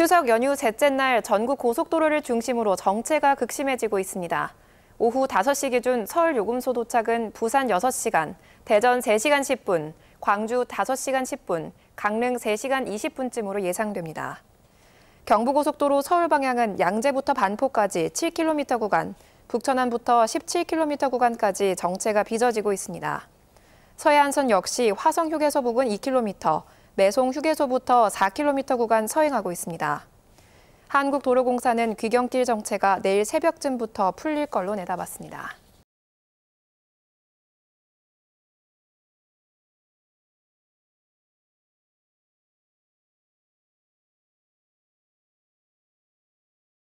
추석 연휴 셋째 날 전국 고속도로를 중심으로 정체가 극심해지고 있습니다. 오후 5시 기준 서울 요금소 도착은 부산 6시간, 대전 3시간 10분, 광주 5시간 10분, 강릉 3시간 20분쯤으로 예상됩니다. 경부고속도로 서울 방향은 양재부터 반포까지 7km 구간, 북천안부터 17km 구간까지 정체가 빚어지고 있습니다. 서해안선 역시 화성휴게소 부근 2km, 매송 휴게소부터 4km 구간 서행하고 있습니다. 한국도로공사는 귀경길 정체가 내일 새벽쯤부터 풀릴 걸로 내다봤습니다.